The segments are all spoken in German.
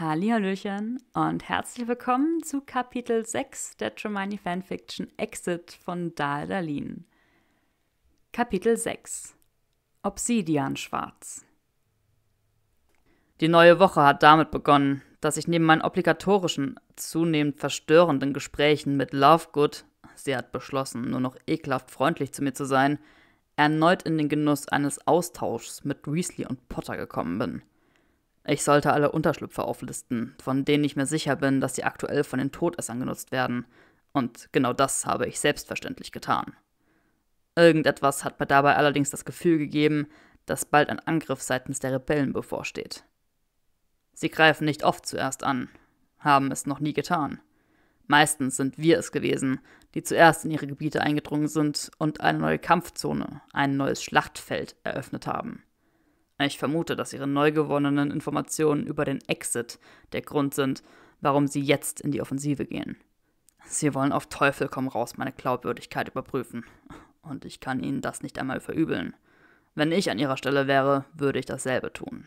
Hallihallöchen und herzlich willkommen zu Kapitel 6 der Germani Fanfiction Exit von Dahl Daldalin. Kapitel 6 Obsidian Schwarz Die neue Woche hat damit begonnen, dass ich neben meinen obligatorischen, zunehmend verstörenden Gesprächen mit Lovegood, sie hat beschlossen, nur noch ekelhaft freundlich zu mir zu sein, erneut in den Genuss eines Austauschs mit Weasley und Potter gekommen bin. Ich sollte alle Unterschlüpfe auflisten, von denen ich mir sicher bin, dass sie aktuell von den Todessern genutzt werden. Und genau das habe ich selbstverständlich getan. Irgendetwas hat mir dabei allerdings das Gefühl gegeben, dass bald ein Angriff seitens der Rebellen bevorsteht. Sie greifen nicht oft zuerst an, haben es noch nie getan. Meistens sind wir es gewesen, die zuerst in ihre Gebiete eingedrungen sind und eine neue Kampfzone, ein neues Schlachtfeld eröffnet haben. Ich vermute, dass ihre neu gewonnenen Informationen über den Exit der Grund sind, warum sie jetzt in die Offensive gehen. Sie wollen auf Teufel komm raus meine Glaubwürdigkeit überprüfen. Und ich kann ihnen das nicht einmal verübeln. Wenn ich an ihrer Stelle wäre, würde ich dasselbe tun.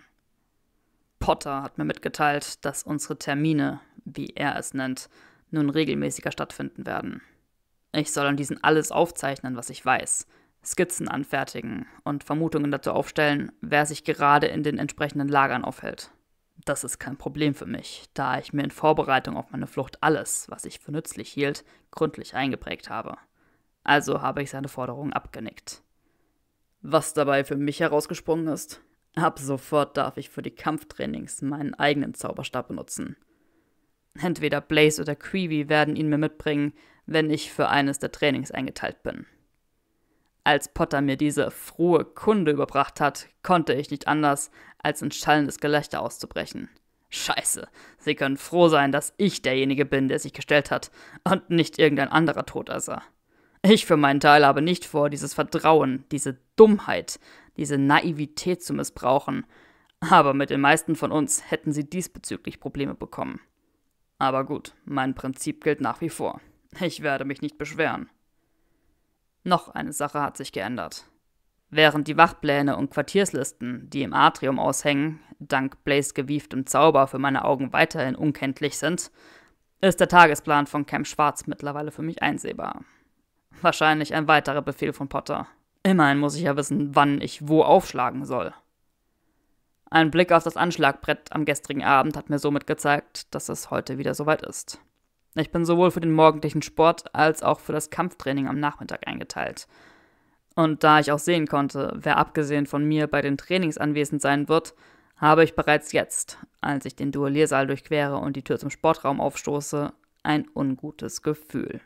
Potter hat mir mitgeteilt, dass unsere Termine, wie er es nennt, nun regelmäßiger stattfinden werden. Ich soll an diesen alles aufzeichnen, was ich weiß, Skizzen anfertigen und Vermutungen dazu aufstellen, wer sich gerade in den entsprechenden Lagern aufhält. Das ist kein Problem für mich, da ich mir in Vorbereitung auf meine Flucht alles, was ich für nützlich hielt, gründlich eingeprägt habe. Also habe ich seine Forderung abgenickt. Was dabei für mich herausgesprungen ist, ab sofort darf ich für die Kampftrainings meinen eigenen Zauberstab benutzen. Entweder Blaze oder Creevy werden ihn mir mitbringen, wenn ich für eines der Trainings eingeteilt bin. Als Potter mir diese frohe Kunde überbracht hat, konnte ich nicht anders, als in schallendes Gelächter auszubrechen. Scheiße, Sie können froh sein, dass ich derjenige bin, der sich gestellt hat, und nicht irgendein anderer Todesser. Ich für meinen Teil habe nicht vor, dieses Vertrauen, diese Dummheit, diese Naivität zu missbrauchen, aber mit den meisten von uns hätten sie diesbezüglich Probleme bekommen. Aber gut, mein Prinzip gilt nach wie vor. Ich werde mich nicht beschweren. Noch eine Sache hat sich geändert. Während die Wachpläne und Quartierslisten, die im Atrium aushängen, dank Blaze gewieftem Zauber für meine Augen weiterhin unkenntlich sind, ist der Tagesplan von Camp Schwarz mittlerweile für mich einsehbar. Wahrscheinlich ein weiterer Befehl von Potter. Immerhin muss ich ja wissen, wann ich wo aufschlagen soll. Ein Blick auf das Anschlagbrett am gestrigen Abend hat mir somit gezeigt, dass es heute wieder soweit ist. Ich bin sowohl für den morgendlichen Sport als auch für das Kampftraining am Nachmittag eingeteilt. Und da ich auch sehen konnte, wer abgesehen von mir bei den Trainings anwesend sein wird, habe ich bereits jetzt, als ich den Duelliersaal durchquere und die Tür zum Sportraum aufstoße, ein ungutes Gefühl.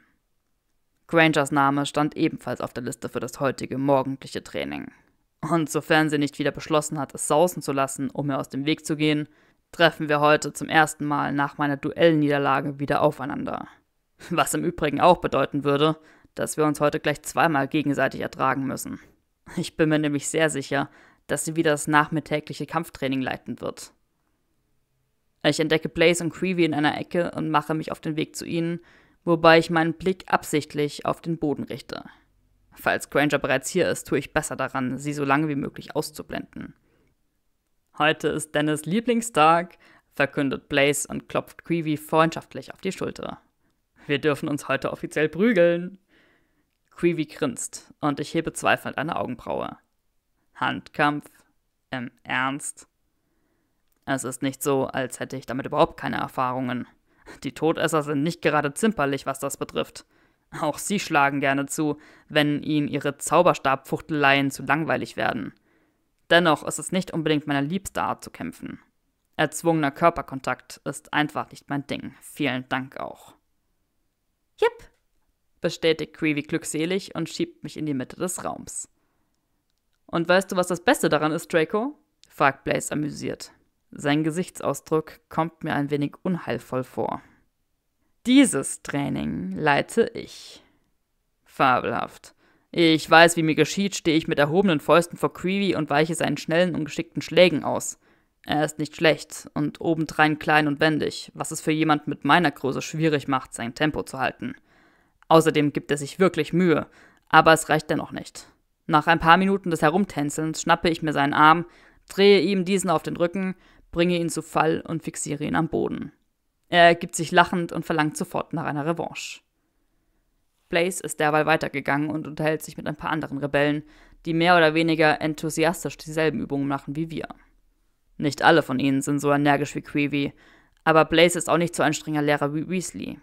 Grangers Name stand ebenfalls auf der Liste für das heutige morgendliche Training. Und sofern sie nicht wieder beschlossen hat, es sausen zu lassen, um mir aus dem Weg zu gehen, treffen wir heute zum ersten Mal nach meiner Duellniederlage wieder aufeinander. Was im Übrigen auch bedeuten würde, dass wir uns heute gleich zweimal gegenseitig ertragen müssen. Ich bin mir nämlich sehr sicher, dass sie wieder das nachmittägliche Kampftraining leiten wird. Ich entdecke Blaze und Creevy in einer Ecke und mache mich auf den Weg zu ihnen, wobei ich meinen Blick absichtlich auf den Boden richte. Falls Granger bereits hier ist, tue ich besser daran, sie so lange wie möglich auszublenden. Heute ist Dennis Lieblingstag, verkündet Blaze und klopft Creevy freundschaftlich auf die Schulter. Wir dürfen uns heute offiziell prügeln. Creevy grinst und ich hebe zweifelnd eine Augenbraue. Handkampf? Im Ernst? Es ist nicht so, als hätte ich damit überhaupt keine Erfahrungen. Die Todesser sind nicht gerade zimperlich, was das betrifft. Auch sie schlagen gerne zu, wenn ihnen ihre Zauberstabfuchteleien zu langweilig werden. Dennoch ist es nicht unbedingt meine liebste Art zu kämpfen. Erzwungener Körperkontakt ist einfach nicht mein Ding. Vielen Dank auch. Jipp, bestätigt Creevy glückselig und schiebt mich in die Mitte des Raums. Und weißt du, was das Beste daran ist, Draco? fragt Blaze amüsiert. Sein Gesichtsausdruck kommt mir ein wenig unheilvoll vor. Dieses Training leite ich. Fabelhaft. Ich weiß, wie mir geschieht, stehe ich mit erhobenen Fäusten vor Creevy und weiche seinen schnellen und geschickten Schlägen aus. Er ist nicht schlecht und obendrein klein und wendig, was es für jemand mit meiner Größe schwierig macht, sein Tempo zu halten. Außerdem gibt er sich wirklich Mühe, aber es reicht dennoch nicht. Nach ein paar Minuten des Herumtänzelns schnappe ich mir seinen Arm, drehe ihm diesen auf den Rücken, bringe ihn zu Fall und fixiere ihn am Boden. Er ergibt sich lachend und verlangt sofort nach einer Revanche. Blaze ist derweil weitergegangen und unterhält sich mit ein paar anderen Rebellen, die mehr oder weniger enthusiastisch dieselben Übungen machen wie wir. Nicht alle von ihnen sind so energisch wie Creevy, aber Blaze ist auch nicht so ein strenger Lehrer wie Weasley.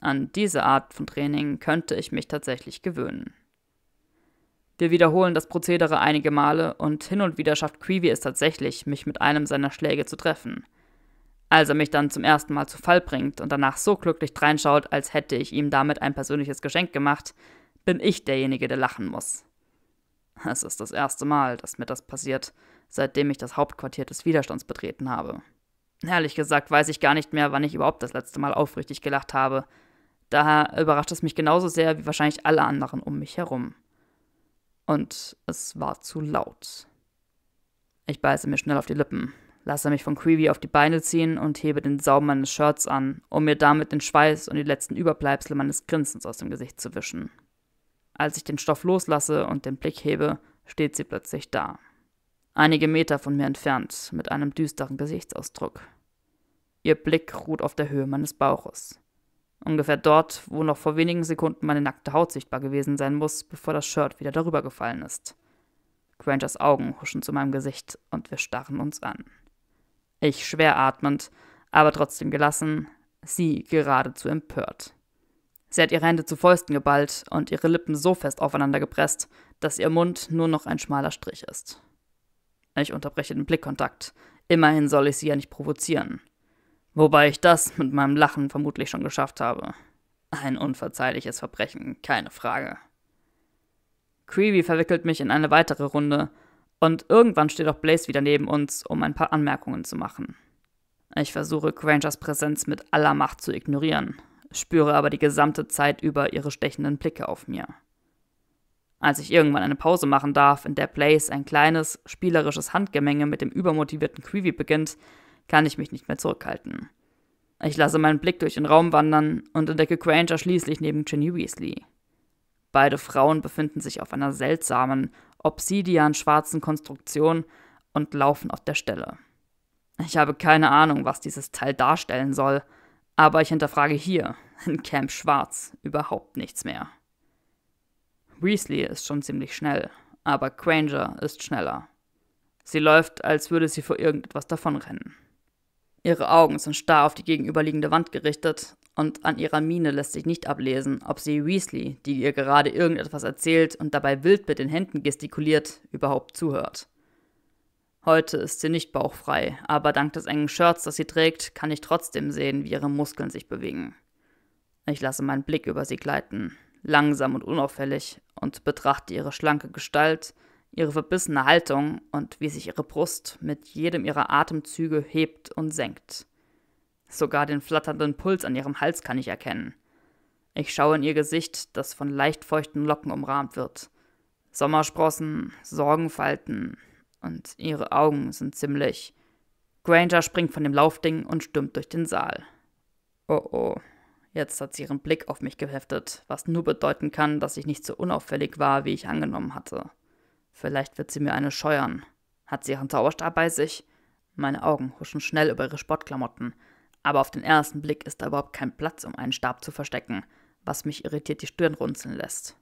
An diese Art von Training könnte ich mich tatsächlich gewöhnen. Wir wiederholen das Prozedere einige Male und hin und wieder schafft Creevy es tatsächlich, mich mit einem seiner Schläge zu treffen – als er mich dann zum ersten Mal zu Fall bringt und danach so glücklich dreinschaut, als hätte ich ihm damit ein persönliches Geschenk gemacht, bin ich derjenige, der lachen muss. Es ist das erste Mal, dass mir das passiert, seitdem ich das Hauptquartier des Widerstands betreten habe. Ehrlich gesagt weiß ich gar nicht mehr, wann ich überhaupt das letzte Mal aufrichtig gelacht habe. Daher überrascht es mich genauso sehr wie wahrscheinlich alle anderen um mich herum. Und es war zu laut. Ich beiße mir schnell auf die Lippen lasse mich von Creevy auf die Beine ziehen und hebe den Saum meines Shirts an, um mir damit den Schweiß und die letzten Überbleibsel meines Grinsens aus dem Gesicht zu wischen. Als ich den Stoff loslasse und den Blick hebe, steht sie plötzlich da. Einige Meter von mir entfernt, mit einem düsteren Gesichtsausdruck. Ihr Blick ruht auf der Höhe meines Bauches. Ungefähr dort, wo noch vor wenigen Sekunden meine nackte Haut sichtbar gewesen sein muss, bevor das Shirt wieder darüber gefallen ist. Grangers Augen huschen zu meinem Gesicht und wir starren uns an ich schwer atmend, aber trotzdem gelassen, sie geradezu empört. Sie hat ihre Hände zu Fäusten geballt und ihre Lippen so fest aufeinander gepresst, dass ihr Mund nur noch ein schmaler Strich ist. Ich unterbreche den Blickkontakt. Immerhin soll ich sie ja nicht provozieren. Wobei ich das mit meinem Lachen vermutlich schon geschafft habe. Ein unverzeihliches Verbrechen, keine Frage. Creevy verwickelt mich in eine weitere Runde, und irgendwann steht auch Blaze wieder neben uns, um ein paar Anmerkungen zu machen. Ich versuche Grangers Präsenz mit aller Macht zu ignorieren, spüre aber die gesamte Zeit über ihre stechenden Blicke auf mir. Als ich irgendwann eine Pause machen darf, in der Blaze ein kleines, spielerisches Handgemenge mit dem übermotivierten Creevy beginnt, kann ich mich nicht mehr zurückhalten. Ich lasse meinen Blick durch den Raum wandern und entdecke Granger schließlich neben Ginny Weasley. Beide Frauen befinden sich auf einer seltsamen, obsidian-schwarzen Konstruktion und laufen auf der Stelle. Ich habe keine Ahnung, was dieses Teil darstellen soll, aber ich hinterfrage hier, in Camp Schwarz, überhaupt nichts mehr. Weasley ist schon ziemlich schnell, aber Granger ist schneller. Sie läuft, als würde sie vor irgendetwas davonrennen. Ihre Augen sind starr auf die gegenüberliegende Wand gerichtet und an ihrer Miene lässt sich nicht ablesen, ob sie Weasley, die ihr gerade irgendetwas erzählt und dabei wild mit den Händen gestikuliert, überhaupt zuhört. Heute ist sie nicht bauchfrei, aber dank des engen Shirts, das sie trägt, kann ich trotzdem sehen, wie ihre Muskeln sich bewegen. Ich lasse meinen Blick über sie gleiten, langsam und unauffällig, und betrachte ihre schlanke Gestalt, ihre verbissene Haltung und wie sich ihre Brust mit jedem ihrer Atemzüge hebt und senkt. Sogar den flatternden Puls an ihrem Hals kann ich erkennen. Ich schaue in ihr Gesicht, das von leicht feuchten Locken umrahmt wird. Sommersprossen, Sorgenfalten und ihre Augen sind ziemlich. Granger springt von dem Laufding und stürmt durch den Saal. Oh oh, jetzt hat sie ihren Blick auf mich geheftet, was nur bedeuten kann, dass ich nicht so unauffällig war, wie ich angenommen hatte. Vielleicht wird sie mir eine scheuern. Hat sie ihren Zauberstab bei sich? Meine Augen huschen schnell über ihre Sportklamotten. Aber auf den ersten Blick ist da überhaupt kein Platz, um einen Stab zu verstecken, was mich irritiert die Stirn runzeln lässt.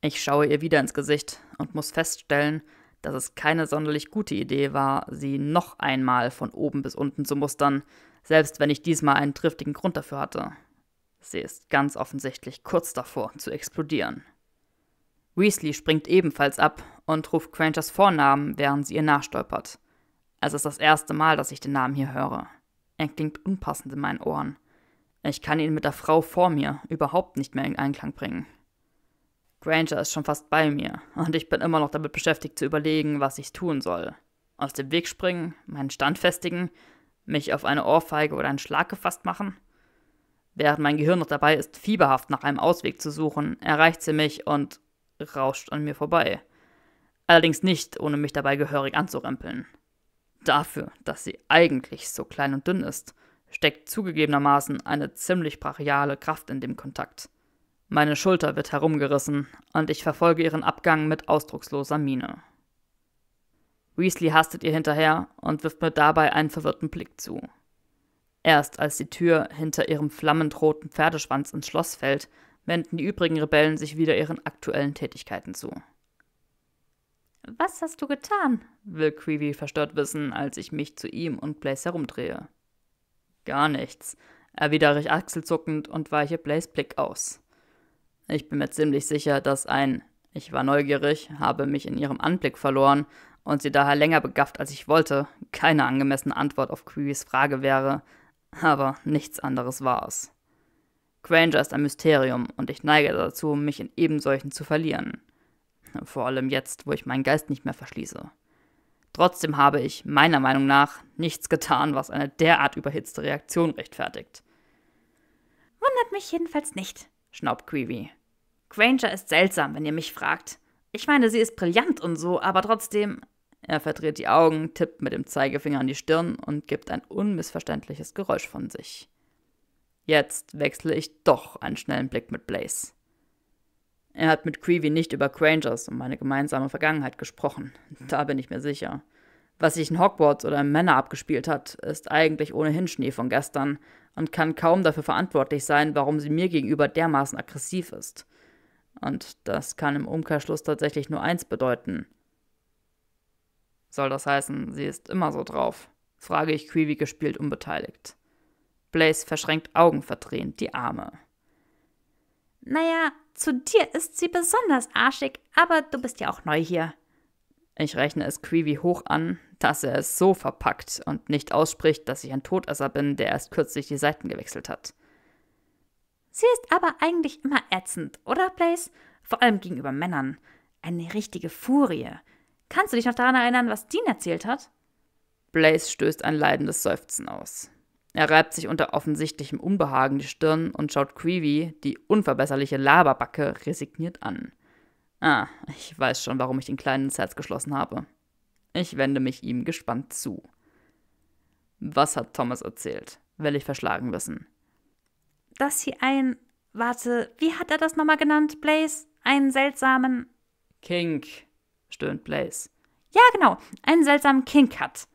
Ich schaue ihr wieder ins Gesicht und muss feststellen, dass es keine sonderlich gute Idee war, sie noch einmal von oben bis unten zu mustern, selbst wenn ich diesmal einen triftigen Grund dafür hatte. Sie ist ganz offensichtlich kurz davor zu explodieren. Weasley springt ebenfalls ab und ruft Grangers Vornamen, während sie ihr nachstolpert. Es ist das erste Mal, dass ich den Namen hier höre. Er klingt unpassend in meinen Ohren. Ich kann ihn mit der Frau vor mir überhaupt nicht mehr in Einklang bringen. Granger ist schon fast bei mir und ich bin immer noch damit beschäftigt zu überlegen, was ich tun soll. Aus dem Weg springen, meinen Stand festigen, mich auf eine Ohrfeige oder einen Schlag gefasst machen? Während mein Gehirn noch dabei ist, fieberhaft nach einem Ausweg zu suchen, erreicht sie mich und rauscht an mir vorbei. Allerdings nicht, ohne mich dabei gehörig anzurempeln. Dafür, dass sie eigentlich so klein und dünn ist, steckt zugegebenermaßen eine ziemlich brachiale Kraft in dem Kontakt. Meine Schulter wird herumgerissen und ich verfolge ihren Abgang mit ausdrucksloser Miene. Weasley hastet ihr hinterher und wirft mir dabei einen verwirrten Blick zu. Erst als die Tür hinter ihrem flammend roten Pferdeschwanz ins Schloss fällt, wenden die übrigen Rebellen sich wieder ihren aktuellen Tätigkeiten zu. Was hast du getan? will Creevy verstört wissen, als ich mich zu ihm und Blaze herumdrehe. Gar nichts, erwidere ich achselzuckend und weiche Blaze Blick aus. Ich bin mir ziemlich sicher, dass ein ich war neugierig, habe mich in ihrem Anblick verloren und sie daher länger begafft, als ich wollte, keine angemessene Antwort auf Creevys Frage wäre, aber nichts anderes war es. Granger ist ein Mysterium und ich neige dazu, mich in ebensolchen zu verlieren. Vor allem jetzt, wo ich meinen Geist nicht mehr verschließe. Trotzdem habe ich, meiner Meinung nach, nichts getan, was eine derart überhitzte Reaktion rechtfertigt. Wundert mich jedenfalls nicht, schnaubt Creevy. Granger ist seltsam, wenn ihr mich fragt. Ich meine, sie ist brillant und so, aber trotzdem. Er verdreht die Augen, tippt mit dem Zeigefinger an die Stirn und gibt ein unmissverständliches Geräusch von sich. Jetzt wechsle ich doch einen schnellen Blick mit Blaze. Er hat mit Creevy nicht über Grangers und meine gemeinsame Vergangenheit gesprochen. Da bin ich mir sicher. Was sich in Hogwarts oder im Männer abgespielt hat, ist eigentlich ohnehin Schnee von gestern und kann kaum dafür verantwortlich sein, warum sie mir gegenüber dermaßen aggressiv ist. Und das kann im Umkehrschluss tatsächlich nur eins bedeuten. Soll das heißen, sie ist immer so drauf? frage ich Creevy gespielt unbeteiligt. Blaze verschränkt Augen verdrehend die Arme. Naja, zu dir ist sie besonders arschig, aber du bist ja auch neu hier. Ich rechne es Creevy hoch an, dass er es so verpackt und nicht ausspricht, dass ich ein Todesser bin, der erst kürzlich die Seiten gewechselt hat. Sie ist aber eigentlich immer ätzend, oder, Blaze? Vor allem gegenüber Männern. Eine richtige Furie. Kannst du dich noch daran erinnern, was Dean erzählt hat? Blaze stößt ein leidendes Seufzen aus. Er reibt sich unter offensichtlichem Unbehagen die Stirn und schaut Creevy, die unverbesserliche Laberbacke, resigniert an. Ah, ich weiß schon, warum ich den Kleinen ins Herz geschlossen habe. Ich wende mich ihm gespannt zu. Was hat Thomas erzählt? Will ich verschlagen wissen. Dass sie ein. Warte, wie hat er das nochmal genannt, Blaze? Einen seltsamen. Kink, stöhnt Blaze. Ja, genau, einen seltsamen Kink hat.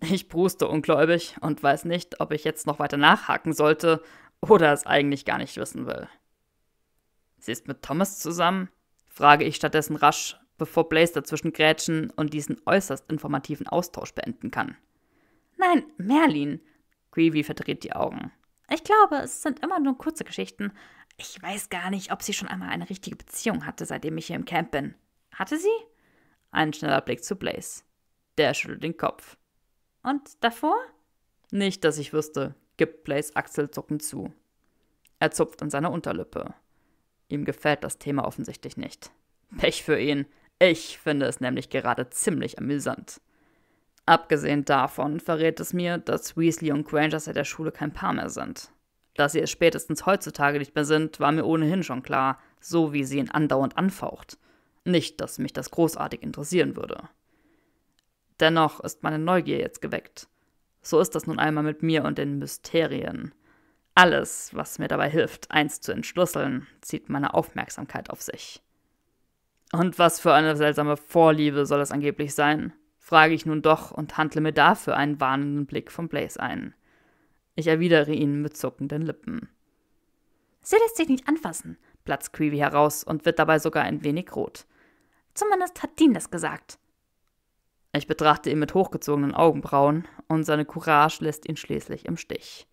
Ich pruste ungläubig und weiß nicht, ob ich jetzt noch weiter nachhaken sollte oder es eigentlich gar nicht wissen will. Sie ist mit Thomas zusammen? frage ich stattdessen rasch, bevor Blaze dazwischen grätschen und diesen äußerst informativen Austausch beenden kann. Nein, Merlin. Greavy verdreht die Augen. Ich glaube, es sind immer nur kurze Geschichten. Ich weiß gar nicht, ob sie schon einmal eine richtige Beziehung hatte, seitdem ich hier im Camp bin. Hatte sie? Ein schneller Blick zu Blaze. Der schüttelt den Kopf. Und davor? Nicht, dass ich wüsste, gibt Blaze achselzuckend zu. Er zupft an seiner Unterlippe. Ihm gefällt das Thema offensichtlich nicht. Pech für ihn. Ich finde es nämlich gerade ziemlich amüsant. Abgesehen davon verrät es mir, dass Weasley und Granger seit der Schule kein Paar mehr sind. Dass sie es spätestens heutzutage nicht mehr sind, war mir ohnehin schon klar, so wie sie ihn andauernd anfaucht. Nicht, dass mich das großartig interessieren würde. Dennoch ist meine Neugier jetzt geweckt. So ist das nun einmal mit mir und den Mysterien. Alles, was mir dabei hilft, eins zu entschlüsseln, zieht meine Aufmerksamkeit auf sich. Und was für eine seltsame Vorliebe soll es angeblich sein? frage ich nun doch und handle mir dafür einen warnenden Blick von Blaze ein. Ich erwidere ihn mit zuckenden Lippen. Sie lässt sich nicht anfassen, platzt Creevy heraus und wird dabei sogar ein wenig rot. Zumindest hat Dean das gesagt. Ich betrachte ihn mit hochgezogenen Augenbrauen und seine Courage lässt ihn schließlich im Stich.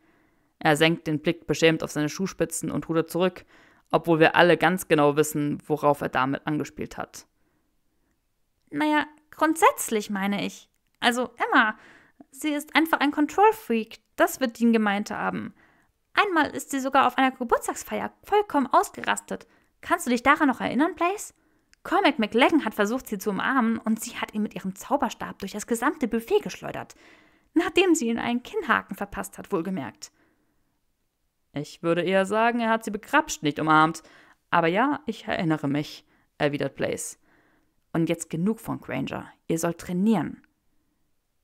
Er senkt den Blick beschämt auf seine Schuhspitzen und rudert zurück, obwohl wir alle ganz genau wissen, worauf er damit angespielt hat. Naja, grundsätzlich meine ich. Also Emma, sie ist einfach ein Control-Freak, das wird Dean gemeint haben. Einmal ist sie sogar auf einer Geburtstagsfeier vollkommen ausgerastet. Kannst du dich daran noch erinnern, Blaze? Cormac McLaggen hat versucht, sie zu umarmen und sie hat ihn mit ihrem Zauberstab durch das gesamte Buffet geschleudert. Nachdem sie ihn einen Kinnhaken verpasst hat, wohlgemerkt. Ich würde eher sagen, er hat sie begrapscht, nicht umarmt. Aber ja, ich erinnere mich, erwidert Blaze. Und jetzt genug von Granger. Ihr sollt trainieren.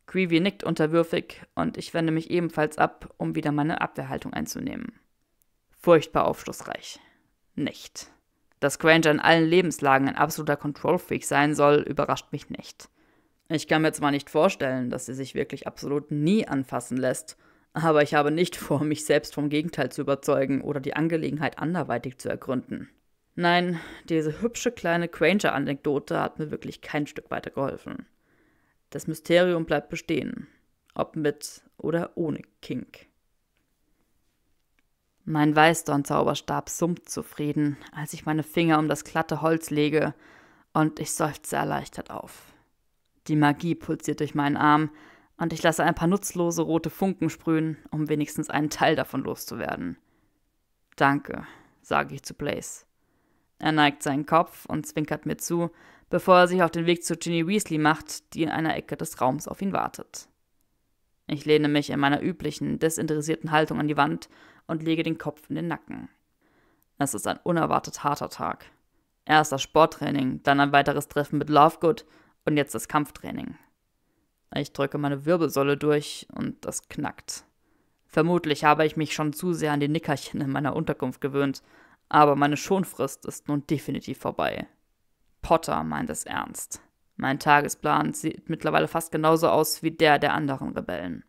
Creevy nickt unterwürfig und ich wende mich ebenfalls ab, um wieder meine Abwehrhaltung einzunehmen. Furchtbar aufschlussreich. Nicht. Dass Granger in allen Lebenslagen ein absoluter control sein soll, überrascht mich nicht. Ich kann mir zwar nicht vorstellen, dass sie sich wirklich absolut nie anfassen lässt, aber ich habe nicht vor, mich selbst vom Gegenteil zu überzeugen oder die Angelegenheit anderweitig zu ergründen. Nein, diese hübsche kleine Granger-Anekdote hat mir wirklich kein Stück weiter geholfen. Das Mysterium bleibt bestehen, ob mit oder ohne Kink. Mein Weißdornzauberstab summt zufrieden, als ich meine Finger um das glatte Holz lege, und ich seufze erleichtert auf. Die Magie pulsiert durch meinen Arm, und ich lasse ein paar nutzlose rote Funken sprühen, um wenigstens einen Teil davon loszuwerden. Danke, sage ich zu Blaze. Er neigt seinen Kopf und zwinkert mir zu, bevor er sich auf den Weg zu Ginny Weasley macht, die in einer Ecke des Raums auf ihn wartet. Ich lehne mich in meiner üblichen, desinteressierten Haltung an die Wand und lege den Kopf in den Nacken. Es ist ein unerwartet harter Tag. Erst das Sporttraining, dann ein weiteres Treffen mit Lovegood und jetzt das Kampftraining. Ich drücke meine Wirbelsäule durch und das knackt. Vermutlich habe ich mich schon zu sehr an die Nickerchen in meiner Unterkunft gewöhnt, aber meine Schonfrist ist nun definitiv vorbei. Potter meint es ernst. Mein Tagesplan sieht mittlerweile fast genauso aus wie der der anderen Rebellen.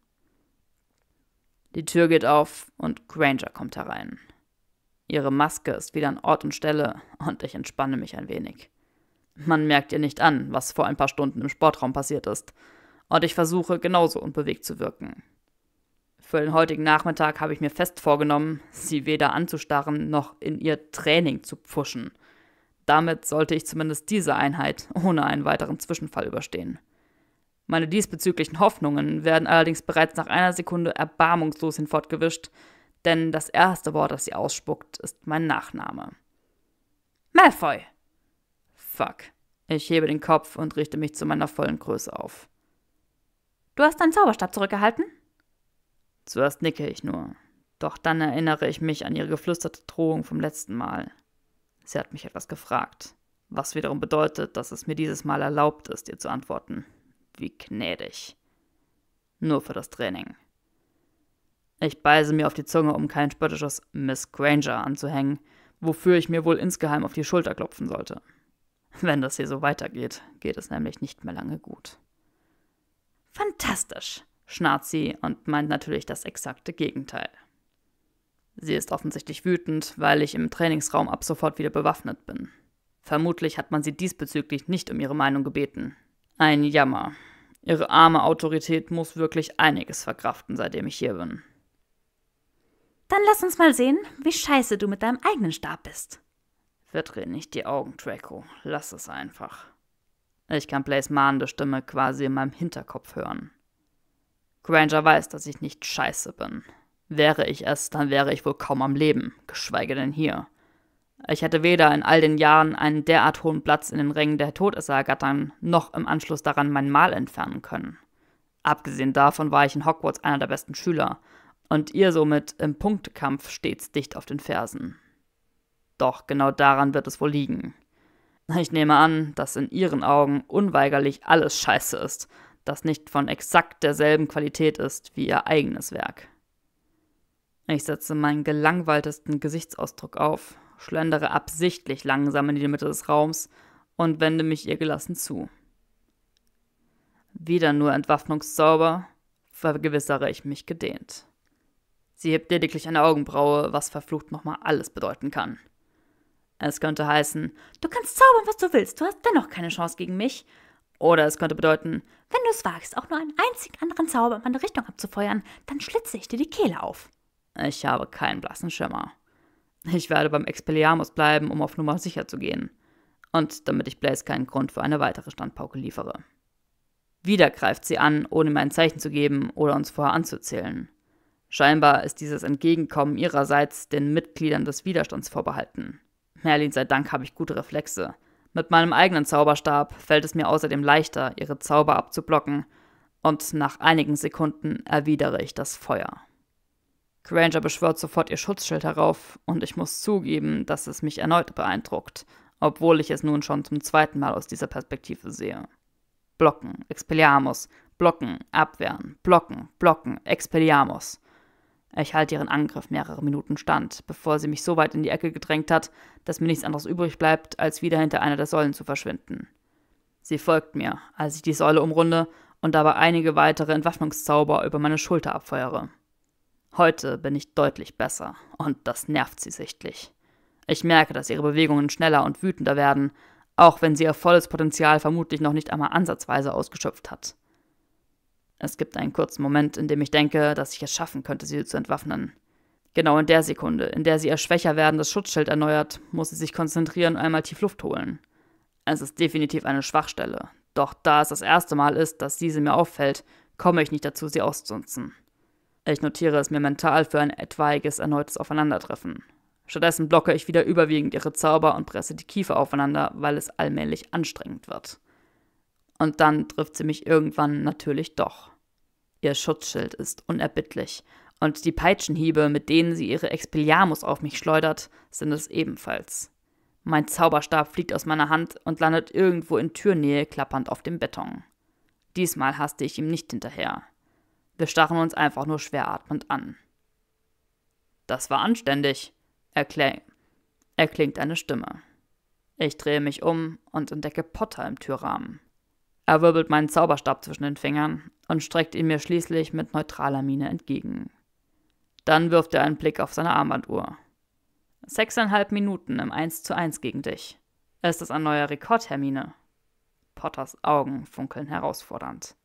Die Tür geht auf und Granger kommt herein. Ihre Maske ist wieder an Ort und Stelle und ich entspanne mich ein wenig. Man merkt ihr nicht an, was vor ein paar Stunden im Sportraum passiert ist, und ich versuche genauso unbewegt zu wirken. Für den heutigen Nachmittag habe ich mir fest vorgenommen, sie weder anzustarren noch in ihr Training zu pfuschen. Damit sollte ich zumindest diese Einheit ohne einen weiteren Zwischenfall überstehen. Meine diesbezüglichen Hoffnungen werden allerdings bereits nach einer Sekunde erbarmungslos hinfortgewischt, denn das erste Wort, das sie ausspuckt, ist mein Nachname. Malfoy! Fuck. Ich hebe den Kopf und richte mich zu meiner vollen Größe auf. Du hast deinen Zauberstab zurückgehalten? Zuerst nicke ich nur, doch dann erinnere ich mich an ihre geflüsterte Drohung vom letzten Mal. Sie hat mich etwas gefragt, was wiederum bedeutet, dass es mir dieses Mal erlaubt ist, ihr zu antworten wie gnädig. Nur für das Training. Ich beiße mir auf die Zunge, um kein spöttisches Miss Granger anzuhängen, wofür ich mir wohl insgeheim auf die Schulter klopfen sollte. Wenn das hier so weitergeht, geht es nämlich nicht mehr lange gut. Fantastisch, schnarrt sie und meint natürlich das exakte Gegenteil. Sie ist offensichtlich wütend, weil ich im Trainingsraum ab sofort wieder bewaffnet bin. Vermutlich hat man sie diesbezüglich nicht um ihre Meinung gebeten. Ein Jammer. Ihre arme Autorität muss wirklich einiges verkraften, seitdem ich hier bin. Dann lass uns mal sehen, wie scheiße du mit deinem eigenen Stab bist. Verdreh nicht die Augen, Draco. Lass es einfach. Ich kann Blaze mahnende Stimme quasi in meinem Hinterkopf hören. Granger weiß, dass ich nicht scheiße bin. Wäre ich es, dann wäre ich wohl kaum am Leben, geschweige denn hier. Ich hätte weder in all den Jahren einen derart hohen Platz in den Rängen der Todessergattern noch im Anschluss daran mein Mal entfernen können. Abgesehen davon war ich in Hogwarts einer der besten Schüler und ihr somit im Punktekampf stets dicht auf den Fersen. Doch genau daran wird es wohl liegen. Ich nehme an, dass in ihren Augen unweigerlich alles scheiße ist, das nicht von exakt derselben Qualität ist wie ihr eigenes Werk. Ich setze meinen gelangweiltesten Gesichtsausdruck auf schlendere absichtlich langsam in die Mitte des Raums und wende mich ihr gelassen zu. Wieder nur Entwaffnungszauber, vergewissere ich mich gedehnt. Sie hebt lediglich eine Augenbraue, was verflucht nochmal alles bedeuten kann. Es könnte heißen, du kannst zaubern, was du willst, du hast dennoch keine Chance gegen mich. Oder es könnte bedeuten, wenn du es wagst, auch nur einen einzigen anderen Zauber in meine Richtung abzufeuern, dann schlitze ich dir die Kehle auf. Ich habe keinen blassen Schimmer. Ich werde beim Expelliarmus bleiben, um auf Nummer sicher zu gehen. Und damit ich Blaze keinen Grund für eine weitere Standpauke liefere. Wieder greift sie an, ohne mir ein Zeichen zu geben oder uns vorher anzuzählen. Scheinbar ist dieses Entgegenkommen ihrerseits den Mitgliedern des Widerstands vorbehalten. Merlin sei Dank habe ich gute Reflexe. Mit meinem eigenen Zauberstab fällt es mir außerdem leichter, ihre Zauber abzublocken, und nach einigen Sekunden erwidere ich das Feuer. Granger beschwört sofort ihr Schutzschild herauf, und ich muss zugeben, dass es mich erneut beeindruckt, obwohl ich es nun schon zum zweiten Mal aus dieser Perspektive sehe. Blocken, Expelliarmus, blocken, abwehren, blocken, blocken, Expelliarmus. Ich halte ihren Angriff mehrere Minuten stand, bevor sie mich so weit in die Ecke gedrängt hat, dass mir nichts anderes übrig bleibt, als wieder hinter einer der Säulen zu verschwinden. Sie folgt mir, als ich die Säule umrunde und dabei einige weitere Entwaffnungszauber über meine Schulter abfeuere. Heute bin ich deutlich besser und das nervt sie sichtlich. Ich merke, dass ihre Bewegungen schneller und wütender werden, auch wenn sie ihr volles Potenzial vermutlich noch nicht einmal ansatzweise ausgeschöpft hat. Es gibt einen kurzen Moment, in dem ich denke, dass ich es schaffen könnte, sie zu entwaffnen. Genau in der Sekunde, in der sie ihr schwächer werdendes Schutzschild erneuert, muss sie sich konzentrieren und einmal tief Luft holen. Es ist definitiv eine Schwachstelle, doch da es das erste Mal ist, dass diese mir auffällt, komme ich nicht dazu, sie auszunutzen. Ich notiere es mir mental für ein etwaiges erneutes Aufeinandertreffen. Stattdessen blocke ich wieder überwiegend ihre Zauber und presse die Kiefer aufeinander, weil es allmählich anstrengend wird. Und dann trifft sie mich irgendwann natürlich doch. Ihr Schutzschild ist unerbittlich und die Peitschenhiebe, mit denen sie ihre Expelliarmus auf mich schleudert, sind es ebenfalls. Mein Zauberstab fliegt aus meiner Hand und landet irgendwo in Türnähe klappernd auf dem Beton. Diesmal haste ich ihm nicht hinterher. Wir starren uns einfach nur schweratmend an. Das war anständig, erkling erklingt eine Stimme. Ich drehe mich um und entdecke Potter im Türrahmen. Er wirbelt meinen Zauberstab zwischen den Fingern und streckt ihn mir schließlich mit neutraler Miene entgegen. Dann wirft er einen Blick auf seine Armbanduhr. Sechseinhalb Minuten im 1 zu 1 gegen dich. Ist das ein neuer Rekord, Hermine? Potters Augen funkeln herausfordernd.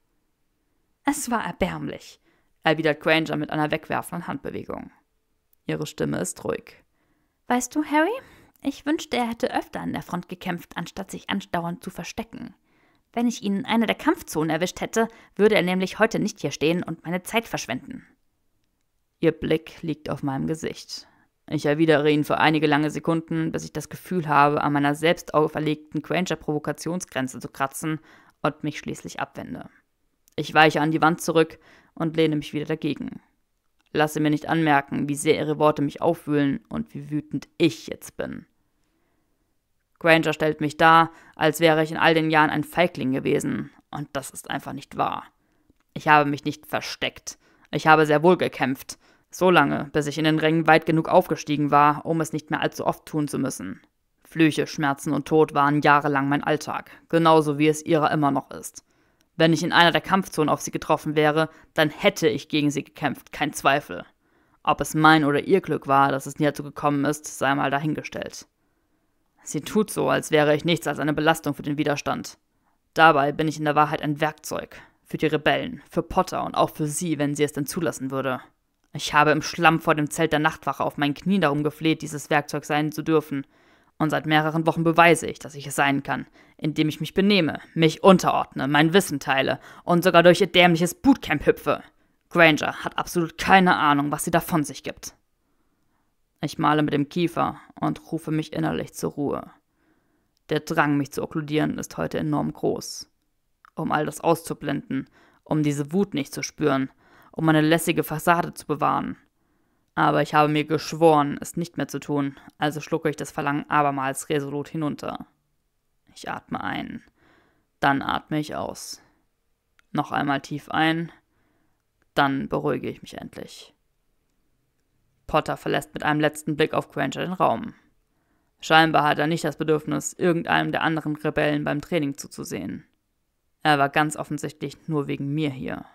Es war erbärmlich, erwidert Granger mit einer wegwerfenden Handbewegung. Ihre Stimme ist ruhig. Weißt du, Harry, ich wünschte, er hätte öfter an der Front gekämpft, anstatt sich andauernd zu verstecken. Wenn ich ihn in einer der Kampfzonen erwischt hätte, würde er nämlich heute nicht hier stehen und meine Zeit verschwenden. Ihr Blick liegt auf meinem Gesicht. Ich erwidere ihn für einige lange Sekunden, bis ich das Gefühl habe, an meiner selbst auferlegten Granger-Provokationsgrenze zu kratzen und mich schließlich abwende. Ich weiche an die Wand zurück und lehne mich wieder dagegen. Lasse mir nicht anmerken, wie sehr ihre Worte mich aufwühlen und wie wütend ich jetzt bin. Granger stellt mich dar, als wäre ich in all den Jahren ein Feigling gewesen, und das ist einfach nicht wahr. Ich habe mich nicht versteckt. Ich habe sehr wohl gekämpft, so lange, bis ich in den Rängen weit genug aufgestiegen war, um es nicht mehr allzu oft tun zu müssen. Flüche, Schmerzen und Tod waren jahrelang mein Alltag, genauso wie es ihrer immer noch ist. Wenn ich in einer der Kampfzonen auf sie getroffen wäre, dann hätte ich gegen sie gekämpft, kein Zweifel. Ob es mein oder ihr Glück war, dass es nie dazu gekommen ist, sei mal dahingestellt. Sie tut so, als wäre ich nichts als eine Belastung für den Widerstand. Dabei bin ich in der Wahrheit ein Werkzeug. Für die Rebellen, für Potter und auch für sie, wenn sie es denn zulassen würde. Ich habe im Schlamm vor dem Zelt der Nachtwache auf meinen Knien darum gefleht, dieses Werkzeug sein zu dürfen. Und seit mehreren Wochen beweise ich, dass ich es sein kann, indem ich mich benehme, mich unterordne, mein Wissen teile und sogar durch ihr dämliches Bootcamp hüpfe. Granger hat absolut keine Ahnung, was sie davon sich gibt. Ich male mit dem Kiefer und rufe mich innerlich zur Ruhe. Der Drang, mich zu okkludieren, ist heute enorm groß. Um all das auszublenden, um diese Wut nicht zu spüren, um meine lässige Fassade zu bewahren, aber ich habe mir geschworen, es nicht mehr zu tun, also schlucke ich das Verlangen abermals resolut hinunter. Ich atme ein. Dann atme ich aus. Noch einmal tief ein. Dann beruhige ich mich endlich. Potter verlässt mit einem letzten Blick auf Granger den Raum. Scheinbar hat er nicht das Bedürfnis, irgendeinem der anderen Rebellen beim Training zuzusehen. Er war ganz offensichtlich nur wegen mir hier.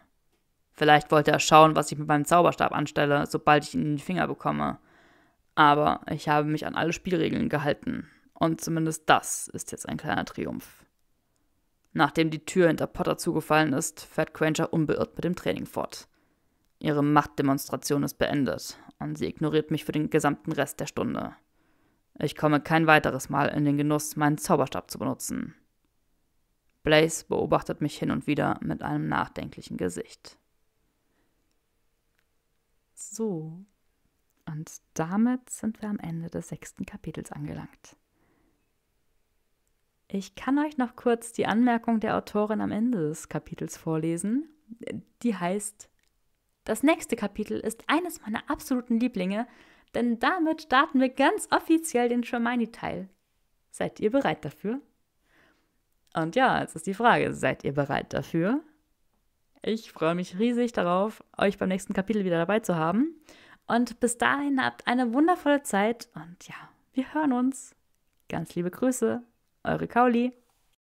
Vielleicht wollte er schauen, was ich mit meinem Zauberstab anstelle, sobald ich ihn in die Finger bekomme. Aber ich habe mich an alle Spielregeln gehalten. Und zumindest das ist jetzt ein kleiner Triumph. Nachdem die Tür hinter Potter zugefallen ist, fährt Granger unbeirrt mit dem Training fort. Ihre Machtdemonstration ist beendet und sie ignoriert mich für den gesamten Rest der Stunde. Ich komme kein weiteres Mal in den Genuss, meinen Zauberstab zu benutzen. Blaze beobachtet mich hin und wieder mit einem nachdenklichen Gesicht. So. Und damit sind wir am Ende des sechsten Kapitels angelangt. Ich kann euch noch kurz die Anmerkung der Autorin am Ende des Kapitels vorlesen. Die heißt, das nächste Kapitel ist eines meiner absoluten Lieblinge, denn damit starten wir ganz offiziell den Shermini-Teil. Seid ihr bereit dafür? Und ja, jetzt ist die Frage, seid ihr bereit dafür? Ich freue mich riesig darauf, euch beim nächsten Kapitel wieder dabei zu haben. Und bis dahin habt eine wundervolle Zeit und ja, wir hören uns. Ganz liebe Grüße, eure Kauli.